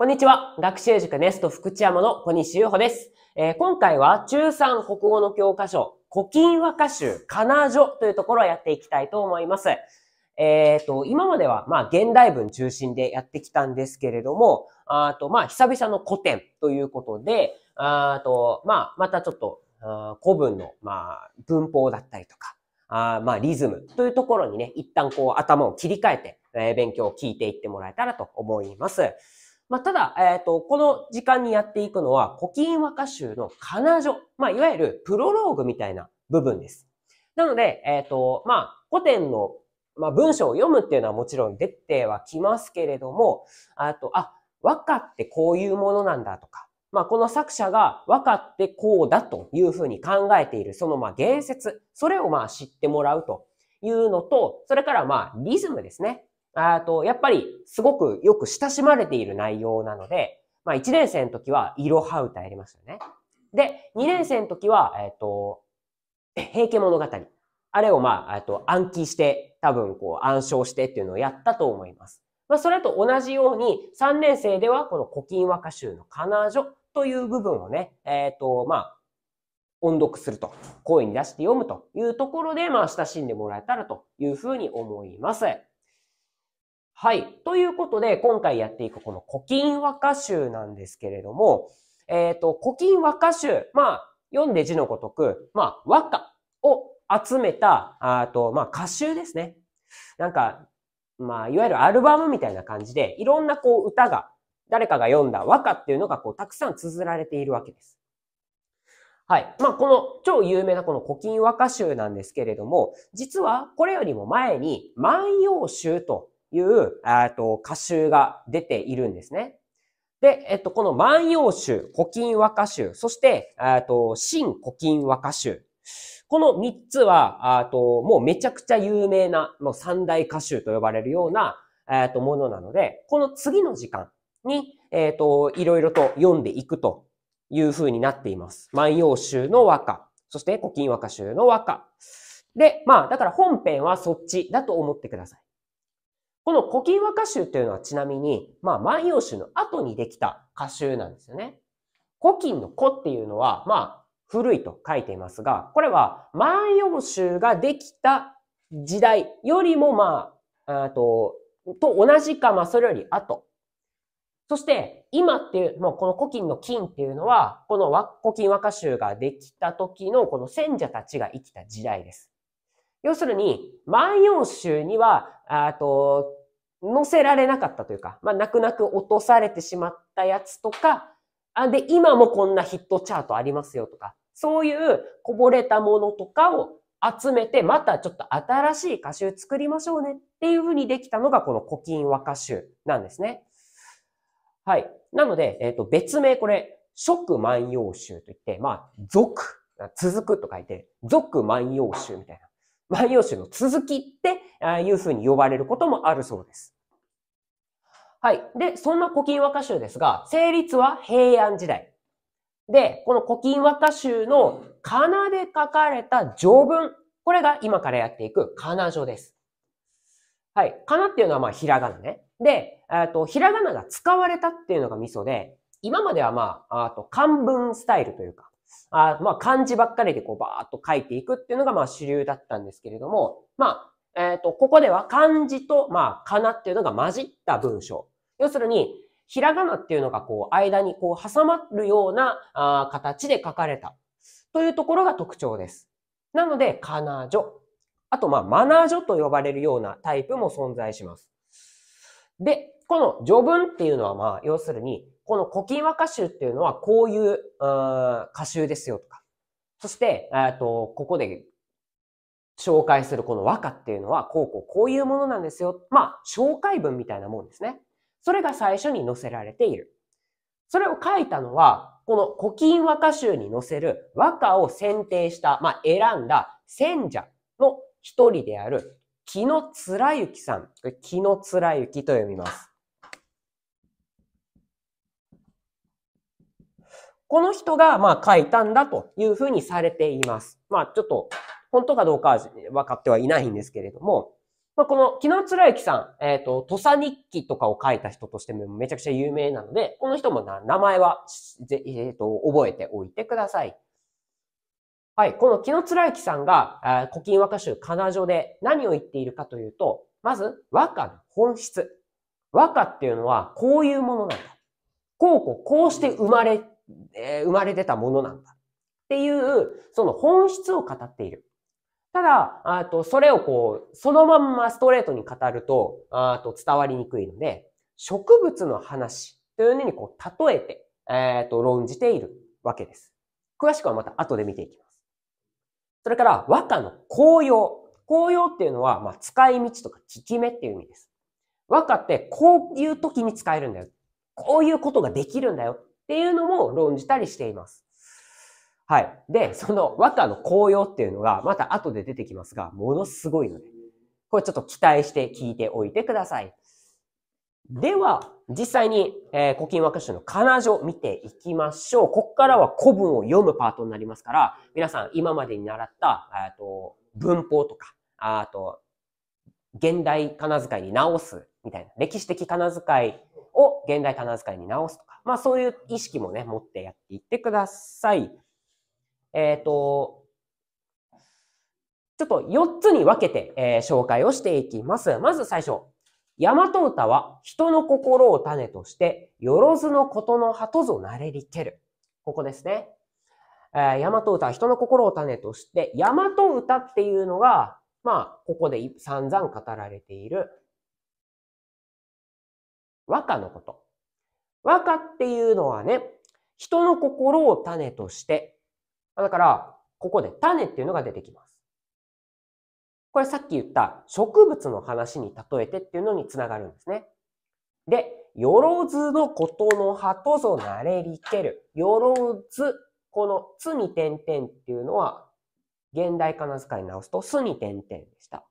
こんにちは。学習塾ネスト福知山の小西優穂です、えー、今回は中3国語の教科書、古今和歌集、かなじょというところをやっていきたいと思います。えっ、ー、と、今までは、まあ、現代文中心でやってきたんですけれども、あと、まあ、久々の古典ということで、あと、まあ、またちょっと、古文の、まあ、文法だったりとか、あまあ、リズムというところにね、一旦こう、頭を切り替えて、えー、勉強を聞いていってもらえたらと思います。まあ、ただ、えっ、ー、と、この時間にやっていくのは、古今和歌集の彼女、まあ、いわゆるプロローグみたいな部分です。なので、えっ、ー、と、まあ、古典の、まあ、文章を読むっていうのはもちろん出てはきますけれども、あと、あ、和歌ってこういうものなんだとか、まあ、この作者が和歌ってこうだというふうに考えている、そのまあ言説、それをまあ知ってもらうというのと、それからまあリズムですね。あと、やっぱりすごくよく親しまれている内容なので、まあ1年生の時はイロハ歌やりましたよね。で、2年生の時は、えっ、ー、と、平家物語。あれをまあ、えっと、暗記して、多分こう暗唱してっていうのをやったと思います。まあ、それと同じように、3年生ではこの古今和歌集の彼女という部分をね、えっ、ー、と、まあ、音読すると、声に出して読むというところで、まあ、親しんでもらえたらというふうに思います。はい。ということで、今回やっていくこの古今和歌集なんですけれども、えっ、ー、と、古今和歌集、まあ、読んで字のごとく、まあ、和歌を集めた、あと、まあ、歌集ですね。なんか、まあ、いわゆるアルバムみたいな感じで、いろんなこう歌が、誰かが読んだ和歌っていうのがこうたくさん綴られているわけです。はい。まあ、この超有名なこの古今和歌集なんですけれども、実はこれよりも前に万葉集という、えっと、歌集が出ているんですね。で、えっと、この万葉集、古今和歌集、そして、えっと、新古今和歌集。この三つは、えっと、もうめちゃくちゃ有名な、もう三大歌集と呼ばれるような、えっと、ものなので、この次の時間に、えっと、いろいろと読んでいくという風になっています。万葉集の和歌、そして古今和歌集の和歌。で、まあ、だから本編はそっちだと思ってください。この古今和歌集というのはちなみに、まあ、万葉集の後にできた歌集なんですよね。古今の古っていうのは、まあ、古いと書いていますが、これは万葉集ができた時代よりも、まあ、あと、と同じか、まあ、それより後。そして、今っていう、もうこの古今の金っていうのは、この古今和歌集ができた時のこの賢者たちが生きた時代です。要するに、万葉集には、あと、乗せられなかったというか、まあ、泣く泣く落とされてしまったやつとか、あで、今もこんなヒットチャートありますよとか、そういうこぼれたものとかを集めて、またちょっと新しい歌集作りましょうねっていうふうにできたのがこの古今和歌集なんですね。はい。なので、えっ、ー、と、別名これ、食万葉集といって、まあ、続、続くと書いて、続万葉集みたいな。万葉集の続きっていうふうに呼ばれることもあるそうです。はい。で、そんな古今和歌集ですが、成立は平安時代。で、この古今和歌集の仮名で書かれた条文。これが今からやっていく仮名書です。はい。仮名っていうのはまあひらがなね。で、えっと、ひらがなが使われたっていうのがミソで、今まではまあ、あと漢文スタイルというか、あまあ、漢字ばっかりでこうバーっと書いていくっていうのがまあ主流だったんですけれども、まあ、えっ、ー、と、ここでは漢字とまあ、かなっていうのが混じった文章。要するに、ひらがなっていうのがこう、間にこう、挟まるようなあ形で書かれた。というところが特徴です。なので、かなじょ。あと、まあ、マナージョと呼ばれるようなタイプも存在します。で、この序文っていうのは、まあ、要するに、この古今和歌集っていうのはこういう歌集ですよとか、そして、えっと、ここで紹介するこの和歌っていうのは、こうこうこういうものなんですよ。まあ、紹介文みたいなもんですね。それが最初に載せられている。それを書いたのは、この古今和歌集に載せる和歌を選定した、まあ、選んだ選者の一人である、木野貫之さん。木野貫之と読みます。この人が、まあ、書いたんだというふうにされています。まあ、ちょっと、本当かどうかは分かってはいないんですけれども、まあ、この、木野貫之さん、えっ、ー、と、土佐日記とかを書いた人としてもめちゃくちゃ有名なので、この人も名前は、えっ、ー、と、覚えておいてください。はい、この木野貫之さんが、古今和歌集、金なで何を言っているかというと、まず、和歌の本質。和歌っていうのは、こういうものなんだ。こうこう、こうして生まれえー、生まれてたものなんだ。っていう、その本質を語っている。ただ、あと、それをこう、そのまんまストレートに語ると、あと伝わりにくいので、植物の話というのにこう、例えて、えっ、ー、と、論じているわけです。詳しくはまた後で見ていきます。それから、和歌の紅葉。紅葉っていうのは、まあ、使い道とか効き目っていう意味です。和歌ってこういう時に使えるんだよ。こういうことができるんだよ。っていうのも論じたりしています。はい。で、その和歌の紅葉っていうのが、また後で出てきますが、ものすごいので、これちょっと期待して聞いておいてください。では、実際に、えー、古今和歌集の彼女を見ていきましょう。ここからは古文を読むパートになりますから、皆さん今までに習った、えっと、文法とか、あと、現代仮名遣いに直すみたいな、歴史的仮名遣い現代仮名遣いに直すとか、まあそういう意識もね、持ってやっていってください。えっ、ー、と、ちょっと4つに分けて、えー、紹介をしていきます。まず最初。大和歌は人の心を種として、よろずのことの葉とぞなれりける。ここですね。えー、大和歌は人の心を種として、大和歌っていうのが、まあ、ここで散々語られている和歌のこと。和歌っていうのはね、人の心を種として、だから、ここで種っていうのが出てきます。これさっき言った植物の話に例えてっていうのにつながるんですね。で、よろずのことの葉とぞなれりける。よろず、このつに点々っていうのは、現代仮名遣い直すとすに点々でした。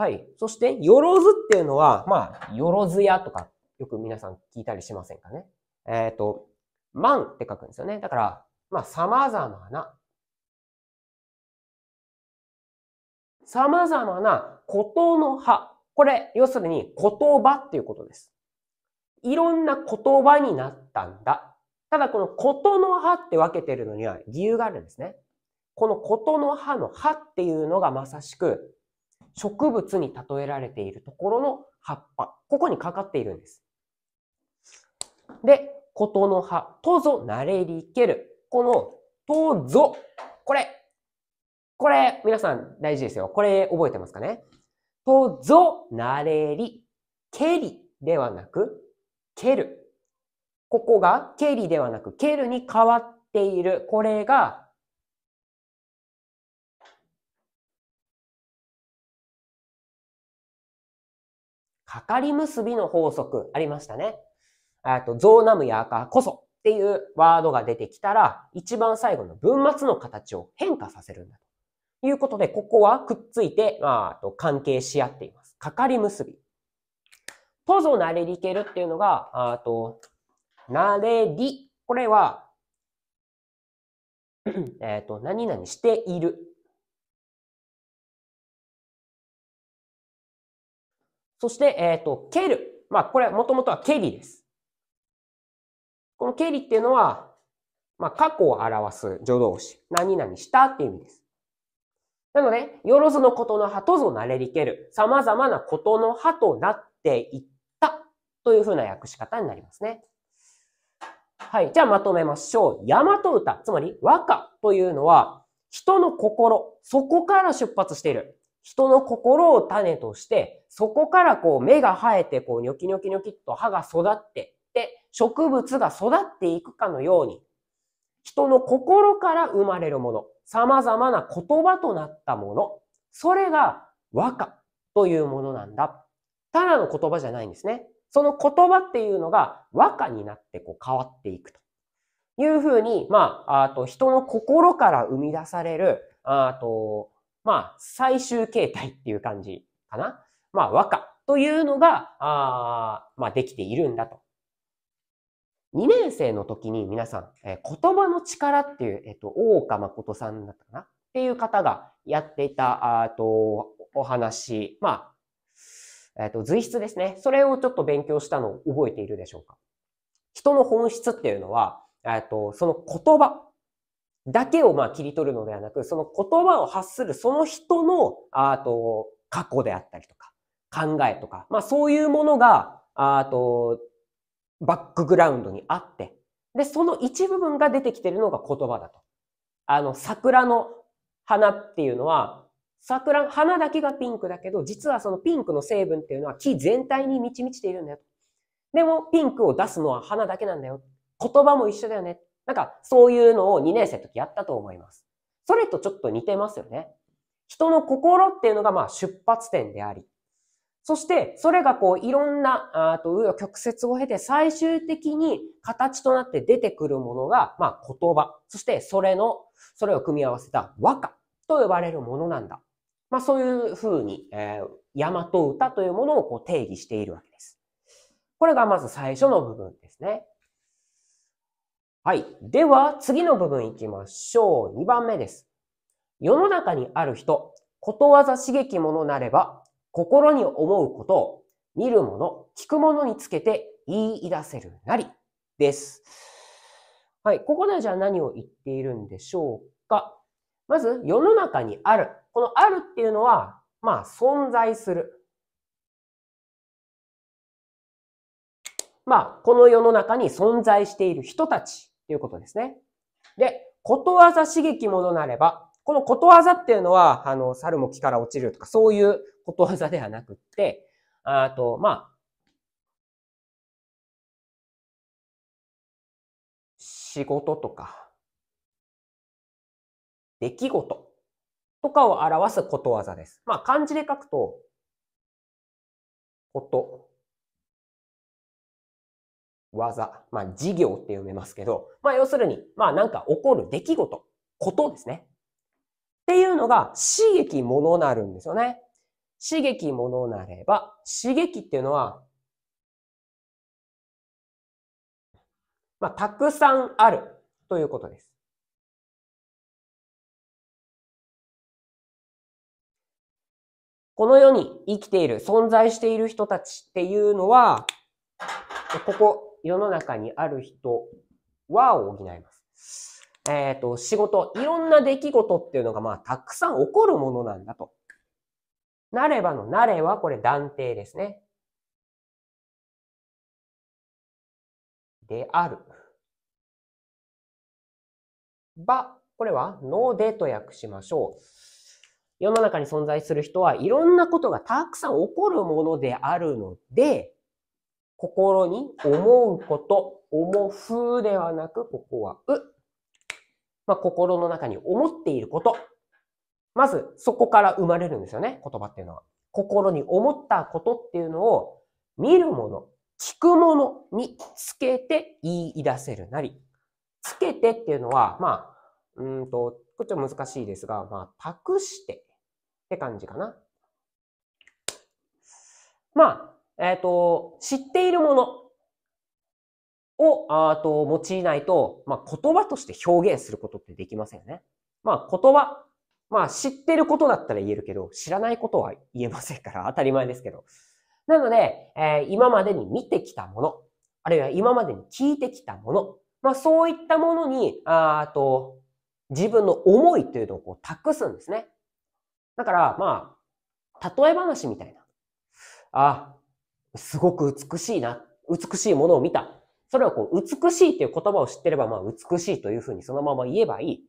はい。そして、よろずっていうのは、まあ、よろずやとか、よく皆さん聞いたりしませんかね。えっ、ー、と、万って書くんですよね。だから、まあ、様々な、様々なことの葉。これ、要するに言葉っていうことです。いろんな言葉になったんだ。ただこのことの葉って分けてるのには理由があるんですね。このことの葉の葉っていうのがまさしく植物に例えられているところの葉っぱ、ここにかかっているんです。で、ことの葉、とぞなれりける。この、とぞ、これ、これ、皆さん大事ですよ。これ覚えてますかねとぞなれり、けりではなく、ける。ここが、けりではなく、けるに変わっている。これが、かかり結びの法則ありましたね。あと、ゾーナムやーこそっていうワードが出てきたら、一番最後の文末の形を変化させるんだということで、ここはくっついて、まあ、と関係し合っています。かかり結び。ポゾナレリケルっていうのが、あと、なれり。これは、えっ、ー、と、何々しているそして、えっ、ー、と、蹴る。まあ、これ、もともとは蹴りです。この蹴りっていうのは、まあ、過去を表す助動詞。何々したっていう意味です。なので、よろずのことの葉とぞなれりける。様々なことの葉となっていったというふうな訳し方になりますね。はい。じゃあまとめましょう。大和歌、つまり和歌というのは、人の心、そこから出発している。人の心を種として、そこからこう芽が生えて、こうニョキニョキニョキっと葉が育って、で、植物が育っていくかのように、人の心から生まれるもの、様々な言葉となったもの、それが和歌というものなんだ。ただの言葉じゃないんですね。その言葉っていうのが和歌になってこう変わっていくというふうに、まあ、あと人の心から生み出される、あとまあ、最終形態っていう感じかな。まあ、和歌というのが、あまあ、できているんだと。2年生の時に皆さん、えー、言葉の力っていう、えっ、ー、と、大岡誠さんだったかなっていう方がやっていた、あと、お話、まあ、えっ、ー、と、随筆ですね。それをちょっと勉強したのを覚えているでしょうか。人の本質っていうのは、えっと、その言葉だけをまあ切り取るのではなく、その言葉を発するその人の、あと、過去であったりとか、考えとか、まあそういうものが、あと、バックグラウンドにあって、で、その一部分が出てきてるのが言葉だと。あの、桜の花っていうのは、桜、花だけがピンクだけど、実はそのピンクの成分っていうのは木全体に満ち満ちているんだよ。でも、ピンクを出すのは花だけなんだよ。言葉も一緒だよね。なんか、そういうのを2年生の時やったと思います。それとちょっと似てますよね。人の心っていうのが、まあ、出発点であり、そして、それがこう、いろんな、あと、曲折を経て、最終的に形となって出てくるものが、まあ、言葉。そして、それの、それを組み合わせた和歌と呼ばれるものなんだ。まあ、そういうふうに、えー、大和歌というものをこう定義しているわけです。これがまず最初の部分ですね。はい。では、次の部分行きましょう。2番目です。世の中にある人、ことわざ刺激ものなれば、心に思うことを、見るもの、聞くものにつけて言い出せるなり、です。はい。ここでじゃあ何を言っているんでしょうか。まず、世の中にある。このあるっていうのは、まあ、存在する。まあ、この世の中に存在している人たちいうことですね。で、ことわざ刺激ものなれば、このことわざっていうのは、あの、猿も木から落ちるとか、そういうことわざではなくって、あと、まあ、仕事とか、出来事とかを表すことわざです。まあ、漢字で書くと、こと技、まあ、事業って読めますけど、まあ、要するに、まあ、なんか起こる出来事、ことですね。っていうのが刺激ものなるんですよね。刺激ものなれば、刺激っていうのは、まあ、たくさんあるということです。この世に生きている、存在している人たちっていうのは、ここ、世の中にある人はを補います。えっ、ー、と、仕事、いろんな出来事っていうのが、まあ、たくさん起こるものなんだと。なればの、なれはこれ断定ですね。である。ば、これは、のでと訳しましょう。世の中に存在する人はいろんなことがたくさん起こるものであるので、心に思うこと、思うではなく、ここはう。まあ、心の中に思っていること。まず、そこから生まれるんですよね、言葉っていうのは。心に思ったことっていうのを、見るもの、聞くものにつけて言い出せるなり。つけてっていうのは、まあ、うんと、こっちは難しいですが、まあ、託してって感じかな。まあ、えっ、ー、と、知っているものをあと用いないと、まあ、言葉として表現することってできませんよね。まあ、言葉、まあ、知ってることだったら言えるけど、知らないことは言えませんから、当たり前ですけど。なので、えー、今までに見てきたもの、あるいは今までに聞いてきたもの、まあ、そういったものに、あと、自分の思いというのをこう託すんですね。だから、まあ、例え話みたいな。あ、すごく美しいな、美しいものを見た。それはこう、美しいっていう言葉を知ってれば、まあ、美しいというふうにそのまま言えばいい。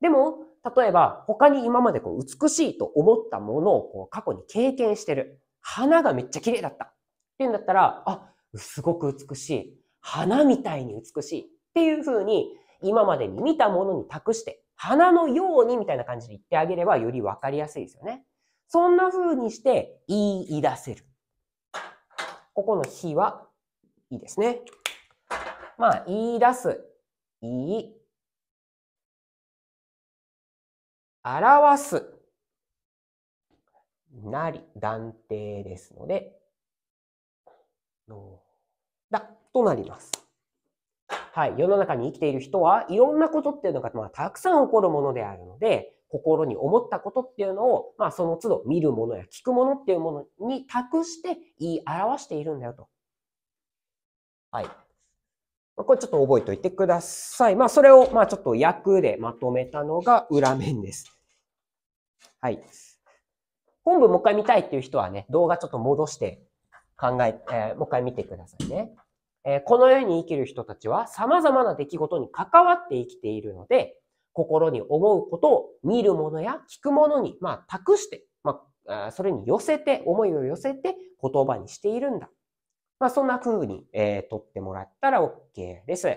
でも、例えば、他に今までこう、美しいと思ったものをこう、過去に経験してる。花がめっちゃ綺麗だった。っていうんだったら、あ、すごく美しい。花みたいに美しい。っていうふうに、今までに見たものに託して、花のようにみたいな感じで言ってあげれば、よりわかりやすいですよね。そんなふうにして言い出せる。ここの日は、いいですね。まあ、言い出す、いい、表す、なり、断定ですので、のだ、となります。はい。世の中に生きている人はいろんなことっていうのが、まあ、たくさん起こるものであるので、心に思ったことっていうのを、まあ、その都度見るものや聞くものっていうものに託して言い表しているんだよと。はい。これちょっと覚えておいてください。まあ、それを、まあ、ちょっと訳でまとめたのが裏面です。はい。本文もう一回見たいっていう人はね、動画ちょっと戻して考え、えー、もう一回見てくださいね。えー、この世に生きる人たちは様々な出来事に関わって生きているので、心に思うことを見るものや聞くものに、まあ、託して、まあ、それに寄せて、思いを寄せて言葉にしているんだ。まあ、そんな風に、えー、取ってもらったら OK です。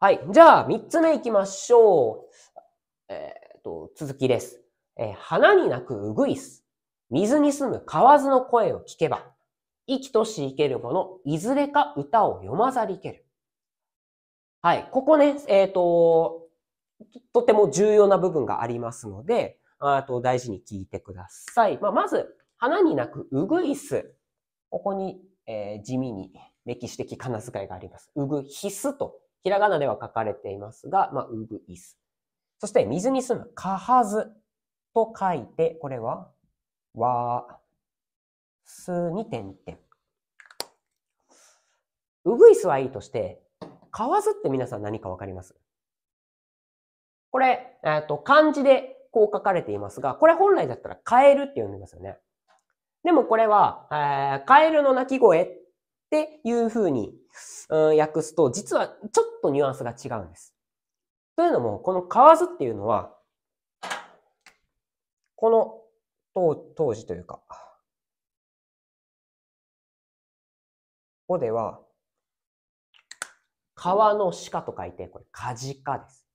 はい。じゃあ、三つ目行きましょう。えー、っと、続きです。えー、花に鳴くうぐいす。水に住む河津の声を聞けば、生きとし生けるもの、いずれか歌を読まざりける。はい。ここね、えっ、ー、と、とても重要な部分がありますので、あと大事に聞いてください。まあ、まず、花に鳴くうぐいす。ここに、えー、地味に歴史的仮名遣いがあります。うぐひすと、ひらがなでは書かれていますが、まあ、うぐいす。そして、水に住むかはずと書いて、これは、わ、すに点々。うぐいすはいいとして、わずって皆さん何かわかりますこれ、えっと、漢字でこう書かれていますが、これ本来だったらカエルって読んでますよね。でもこれは、えー、カエルの鳴き声っていう風に、うん、訳すと、実はちょっとニュアンスが違うんです。というのも、この河津っていうのは、この当時というか、ここでは、川の鹿と書いて、これ、カジカです。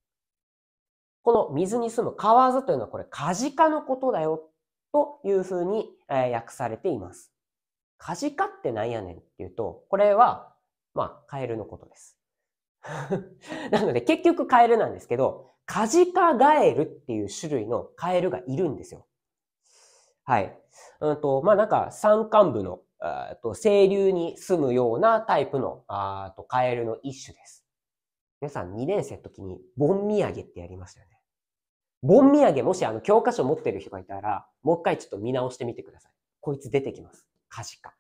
この水に住む川津というのはこれ、カジカのことだよ、というふうに、え訳されています。カジカってなんやねんっていうと、これは、まあ、カエルのことです。なので、結局カエルなんですけど、カジカガエルっていう種類のカエルがいるんですよ。はい。うんと、まあなんか山間部のと清流に住むようなタイプのあとカエルの一種です。皆さん2年生の時に盆土産ってやりましたよね。盆土産もしあの教科書持ってる人がいたら、もう一回ちょっと見直してみてください。こいつ出てきます。カジカ。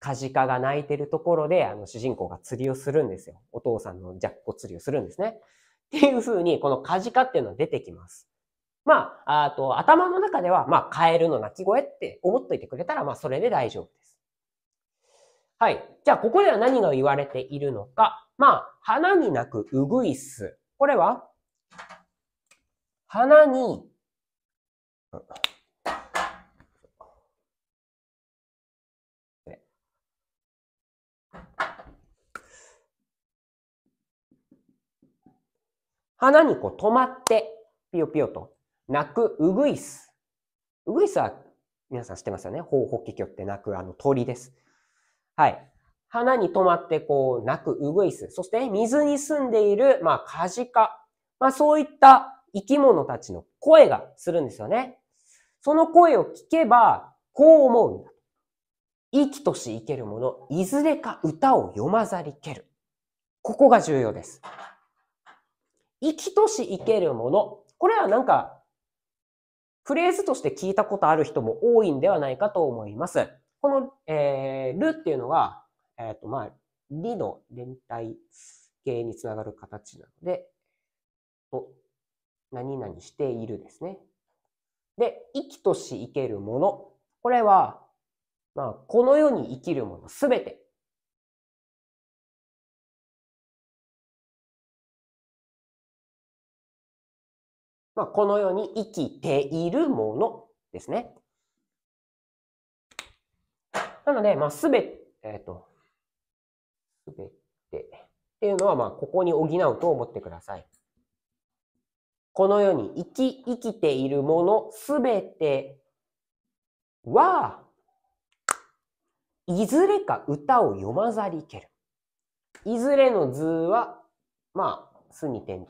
カジカが鳴いてるところで、あの主人公が釣りをするんですよ。お父さんのジャッコ釣りをするんですね。っていう風に、このカジカっていうのは出てきます。まあ、あと、頭の中では、まあ、カエルの鳴き声って思っといてくれたら、まあ、それで大丈夫です。はい。じゃあ、ここでは何が言われているのか。まあ、花に鳴くうぐいす。これは、花に、花にこう止まって、ぴよぴよと鳴くうぐいす。うぐいすは皆さん知ってますよね。ホウホッきキョって鳴くあの鳥です。はい。花に止まってこう泣くウグイス、そして水に住んでいる、まあ、カジカ、まあ、そういった生き物たちの声がするんですよね。その声を聞けば、こう思うんだ。生きとし生けるもの、いずれか歌を読まざりける。ここが重要です。生きとし生けるもの。これはなんか、フレーズとして聞いたことある人も多いんではないかと思います。この、えー、るっていうのが、えっ、ー、と、まあ、りの連帯形につながる形なので、お、何々しているですね。で、生きとし生けるもの。これは、まあ、この世に生きるものすべて。まあ、この世に生きているものですね。なので、まあ、すべて、えっ、ー、と、すべてっていうのは、まあ、ここに補うと思ってください。このように生き、生きているものすべては、いずれか歌を読まざりける。いずれの図は、まあ、すに点々。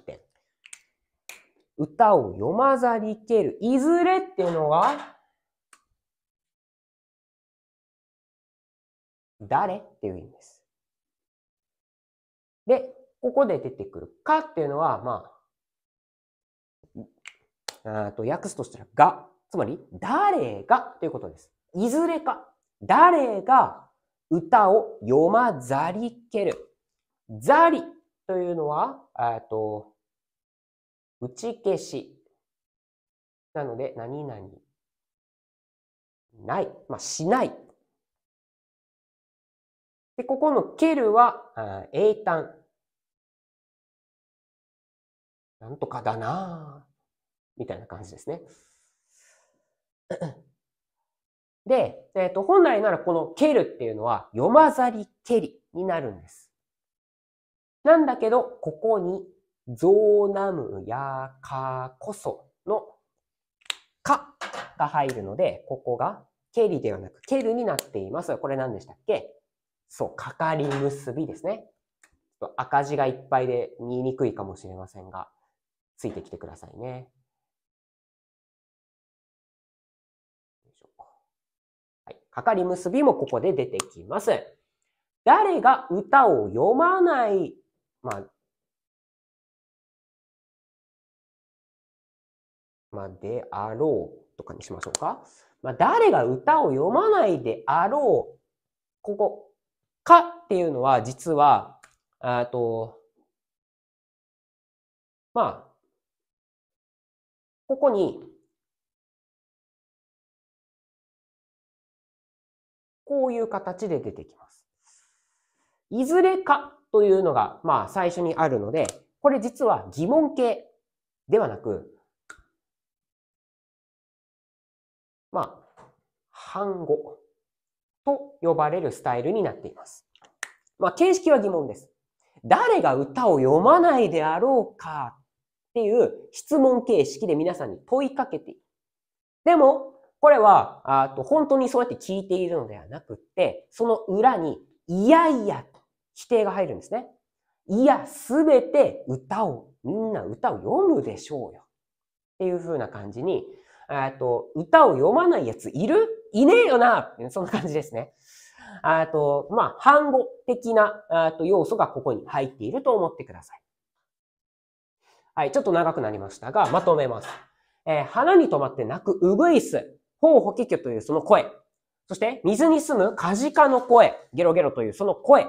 歌を読まざりける。いずれっていうのが、誰っていう意味です。で、ここで出てくるかっていうのは、まあ、あと訳すとしたらが、つまり誰がということです。いずれか、誰が歌を読まざりける。ざりというのは、えっと、打ち消し。なので、何々。ない。まあ、しないで、ここの蹴るは、英単。なんとかだなみたいな感じですね。で、えっ、ー、と、本来ならこの蹴るっていうのは、読まざり蹴りになるんです。なんだけど、ここに、ゾーナムやかこその、かが入るので、ここが、蹴りではなく、蹴るになっています。これ何でしたっけそう、かかり結びですね。赤字がいっぱいで見にくいかもしれませんが、ついてきてくださいね。はい、かかり結びもここで出てきます。誰が歌を読まない、まあ、まあ、であろうとかにしましょうか。まあ、誰が歌を読まないであろう。ここ、かっていうのは、実は、あと、まあ、ここに、こういう形で出てきます。いずれかというのが、まあ、最初にあるので、これ実は疑問形ではなく、まあ、反語。と呼ばれるスタイルになっています。まあ、形式は疑問です。誰が歌を読まないであろうかっていう質問形式で皆さんに問いかけている。でも、これは、あと本当にそうやって聞いているのではなくって、その裏に、いやいやと否定が入るんですね。いや、すべて歌を、みんな歌を読むでしょうよ。っていう風な感じに、と歌を読まないやついるいねえよなそんな感じですね。あと、まあ、反語的なあと要素がここに入っていると思ってください。はい、ちょっと長くなりましたが、まとめます。えー、花に止まって鳴くウグイス、ホウホキキョというその声、そして水に住むカジカの声、ゲロゲロというその声、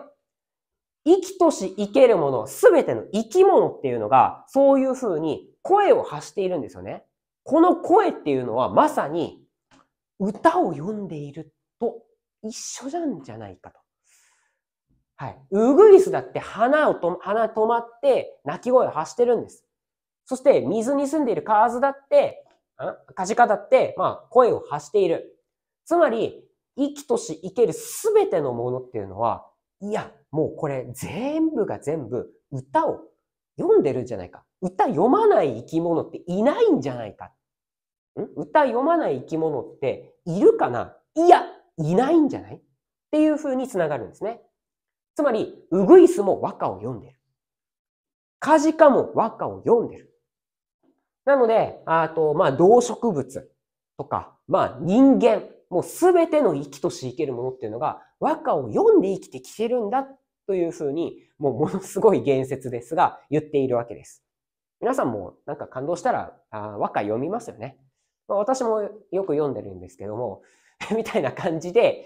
生きとし生けるもの、すべての生き物っていうのが、そういうふうに声を発しているんですよね。この声っていうのはまさに歌を読んでいると一緒じゃんじゃないかと。はい。ウグイスだって花をと、花止まって鳴き声を発してるんです。そして水に住んでいるカーズだって、カジカだって、まあ声を発している。つまり、生きとし生けるすべてのものっていうのは、いや、もうこれ全部が全部歌を読んでるんじゃないか。歌読まない生き物っていないんじゃないか歌読まない生き物っているかないや、いないんじゃないっていう風に繋がるんですね。つまり、ウグイスも和歌を読んでる。カジカも和歌を読んでる。なので、あと、まあ、動植物とか、まあ、人間、もうすべての生きとし生けるものっていうのが、和歌を読んで生きてきてるんだという風に、もうものすごい言説ですが、言っているわけです。皆さんもなんか感動したら、あ和歌読みますよね。まあ、私もよく読んでるんですけども、みたいな感じで、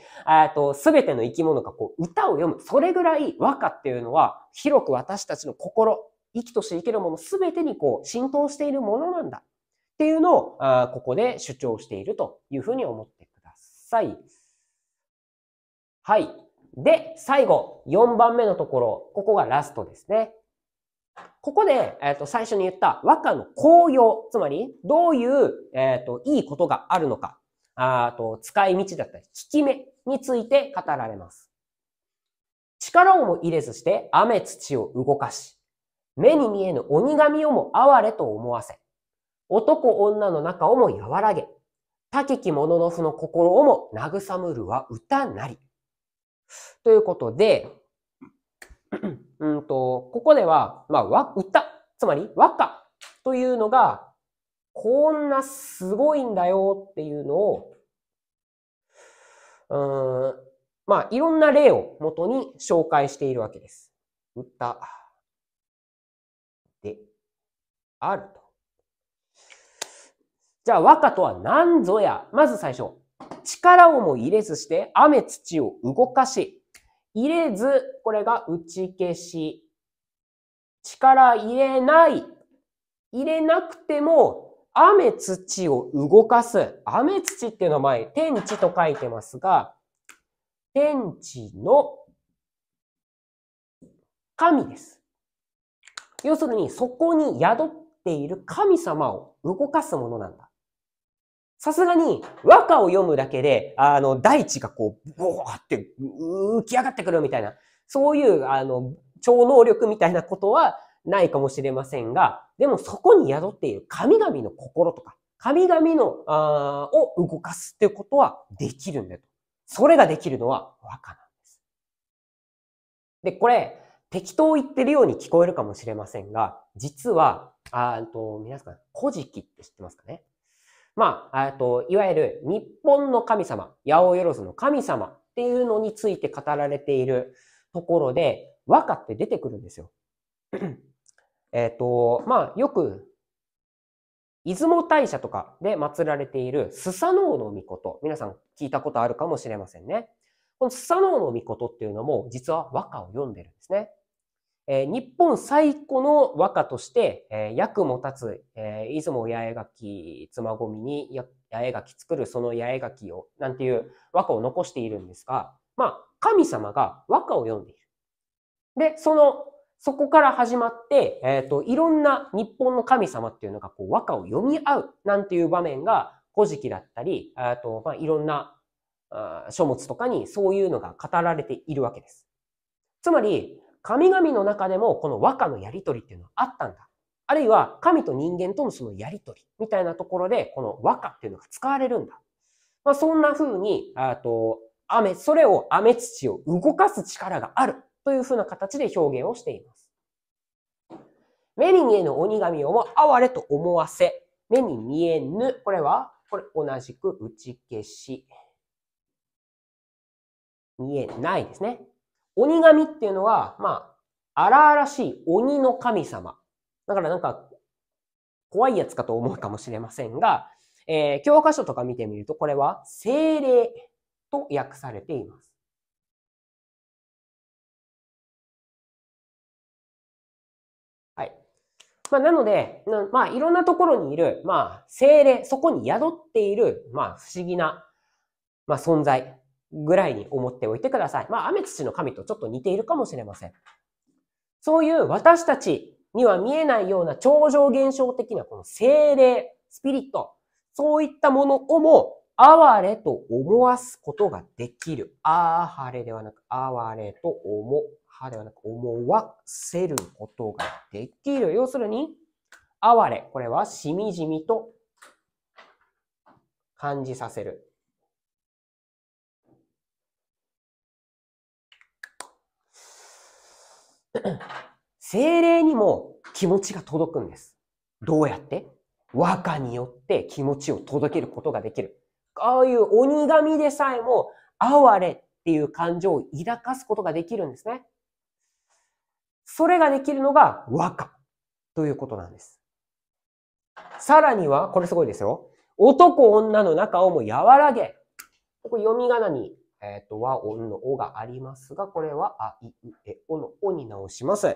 すべての生き物がこう歌を読む。それぐらい和歌っていうのは広く私たちの心、生きとして生きるものすべてにこう浸透しているものなんだっていうのをあここで主張しているというふうに思ってください。はい。で、最後、4番目のところ、ここがラストですね。ここで、えっ、ー、と、最初に言った和歌の効用、つまり、どういう、えっ、ー、と、いいことがあるのか、あと、使い道だったり、効き目について語られます。力をも入れずして雨土を動かし、目に見えぬ鬼神をも哀れと思わせ、男女の中をも和らげ、高き者の負の心をも慰むるは歌なり。ということで、うんと、ここでは、まあ、わ、歌、った、つまり和歌というのが、こんなすごいんだよっていうのを、うん、まあ、いろんな例を元に紹介しているわけです。歌であると。じゃあ、和歌とは何ぞや。まず最初。力をも入れずして、雨土を動かし、入れず、これが打ち消し。力入れない。入れなくても、雨土を動かす。雨土っていうのは前、天地と書いてますが、天地の神です。要するに、そこに宿っている神様を動かすものなんだ。さすがに和歌を読むだけで、あの、大地がこう、ボーって浮き上がってくるみたいな、そういう、あの、超能力みたいなことはないかもしれませんが、でもそこに宿っている神々の心とか、神々の、あを動かすっていうことはできるんだと。それができるのは和歌なんです。で、これ、適当言ってるように聞こえるかもしれませんが、実は、あと、皆さん、古事記って知ってますかねまあ、えっと、いわゆる日本の神様、八百万の神様っていうのについて語られているところで、和歌って出てくるんですよ。えっと、まあ、よく、出雲大社とかで祀られているスサノオノミコト。皆さん聞いたことあるかもしれませんね。このスサノオノミコトっていうのも、実は和歌を読んでるんですね。えー、日本最古の和歌として、えー、役も立つ、えー、出雲八重垣妻みに八重垣作るその八重垣を、なんていう和歌を残しているんですが、まあ、神様が和歌を読んでいる。で、その、そこから始まって、えっ、ー、と、いろんな日本の神様っていうのが、こう、和歌を読み合う、なんていう場面が、古事記だったり、えっと、まあ、いろんな、書物とかにそういうのが語られているわけです。つまり、神々の中でもこの和歌のやりとりっていうのはあったんだ。あるいは神と人間とのそのやりとりみたいなところでこの和歌っていうのが使われるんだ。まあ、そんな風に、あと、雨、それを雨土を動かす力があるという風な形で表現をしています。目に見えぬ鬼神をも哀れと思わせ、目に見えぬ、これは、これ同じく打ち消し、見えないですね。鬼神っていうのは、まあ、荒々しい鬼の神様。だからなんか、怖いやつかと思うかもしれませんが、えー、教科書とか見てみると、これは精霊と訳されています。はい。まあ、なので、まあ、いろんなところにいる、まあ、精霊、そこに宿っている、まあ、不思議な、まあ、存在。ぐらいに思っておいてください。まあ、雨土の神とちょっと似ているかもしれません。そういう私たちには見えないような超常現象的なこの精霊、スピリット、そういったものをも哀れと思わすことができる。あはれではなく、哀れと思、はではなく、思わせることができる。要するに、哀れ。これはしみじみと感じさせる。精霊にも気持ちが届くんです。どうやって和歌によって気持ちを届けることができる。ああいう鬼神でさえも、哀れっていう感情を抱かすことができるんですね。それができるのが和歌ということなんです。さらには、これすごいですよ。男女の仲をも和らげ。ここ読み仮名にえっ、ー、と、和音のおがありますが、これはあ、い、う、え、おのおに直します。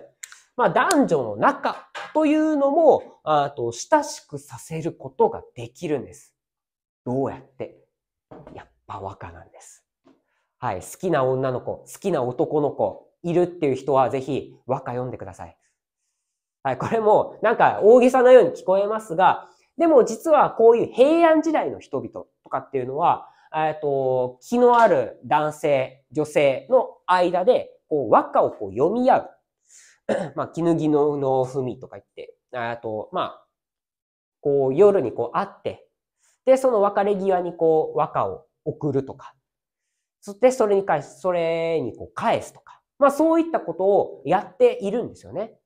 まあ、男女の仲というのも、あと、親しくさせることができるんです。どうやってやっぱ和歌なんです。はい。好きな女の子、好きな男の子、いるっていう人はぜひ和歌読んでください。はい。これも、なんか大げさなように聞こえますが、でも実はこういう平安時代の人々とかっていうのは、えっと、気のある男性、女性の間で、こう、和歌をこう読み合う。まあ、絹木ののみとか言って、えっと、まあ、こう、夜にこう会って、で、その別れ際にこう、和歌を送るとか、そしてそれに返し、それにこう返すとか、まあそういったことをやっているんですよね。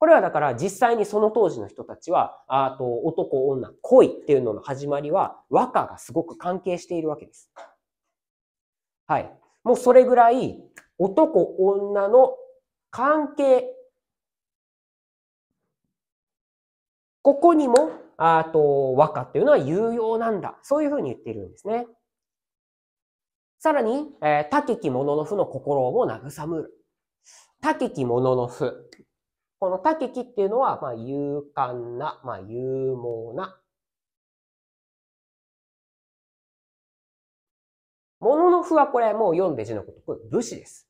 これはだから実際にその当時の人たちは、あと男、女、恋っていうのの始まりは和歌がすごく関係しているわけです。はい。もうそれぐらい男、女の関係、ここにも、あと和歌っていうのは有用なんだ。そういうふうに言っているんですね。さらに、えー、き者の負の心をも慰むる。多きき者の負。この多劇っていうのは、まあ、勇敢な、まあ、勇猛な。もののふはこれもう読んで字のこと、これ武士です。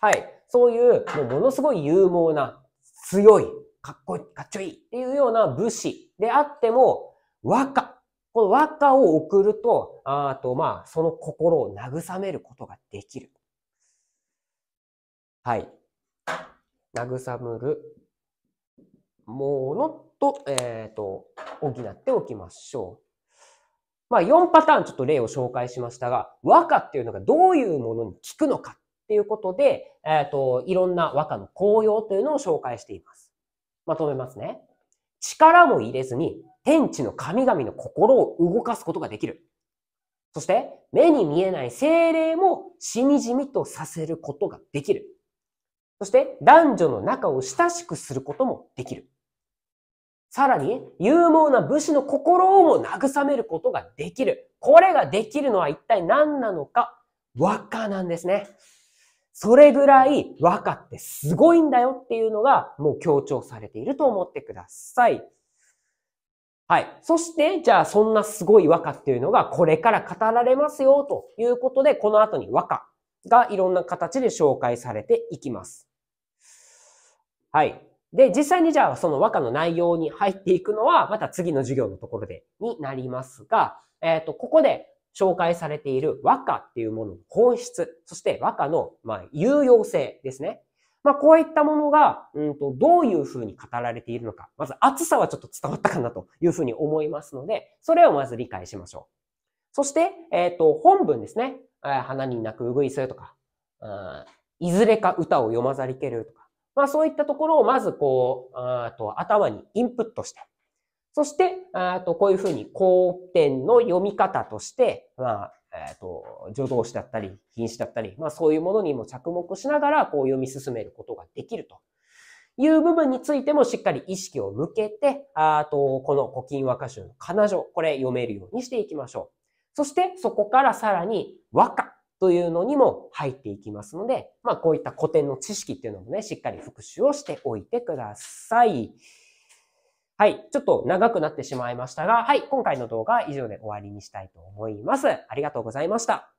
はい。そういう、もうものすごい勇猛な、強い、かっこいい、かっちょいいっていうような武士であっても、和歌。この和歌を送ると、あと、まあ、その心を慰めることができる。はい。慰むるものと、えっ、ー、と、補っておきましょう。まあ、4パターンちょっと例を紹介しましたが、和歌っていうのがどういうものに効くのかっていうことで、えっ、ー、と、いろんな和歌の効用というのを紹介しています。まとめますね。力も入れずに、天地の神々の心を動かすことができる。そして、目に見えない精霊もしみじみとさせることができる。そして男女の仲を親しくすることもできる。さらに、勇猛な武士の心をも慰めることができる。これができるのは一体何なのか和歌なんですね。それぐらい和歌ってすごいんだよっていうのがもう強調されていると思ってください。はい。そして、じゃあそんなすごい和歌っていうのがこれから語られますよということで、この後に和歌がいろんな形で紹介されていきます。はい。で、実際にじゃあその和歌の内容に入っていくのは、また次の授業のところでになりますが、えっ、ー、と、ここで紹介されている和歌っていうものの本質、そして和歌の、まあ、有用性ですね。まあ、こういったものが、うんと、どういうふうに語られているのか。まず、厚さはちょっと伝わったかなというふうに思いますので、それをまず理解しましょう。そして、えっ、ー、と、本文ですね。花に泣くうぐいすとか、いずれか歌を読まざりけるとか、まあそういったところをまずこう、あと頭にインプットして、そして、あとこういうふうに交点の読み方として、まあ、えっ、ー、と、助動詞だったり、品詞だったり、まあそういうものにも着目しながら、こう読み進めることができるという部分についてもしっかり意識を向けて、あと、この古今和歌集の彼女、これ読めるようにしていきましょう。そして、そこからさらに和歌。というのにも入っていきますので、まあこういった古典の知識っていうのもね、しっかり復習をしておいてください。はい。ちょっと長くなってしまいましたが、はい。今回の動画は以上で終わりにしたいと思います。ありがとうございました。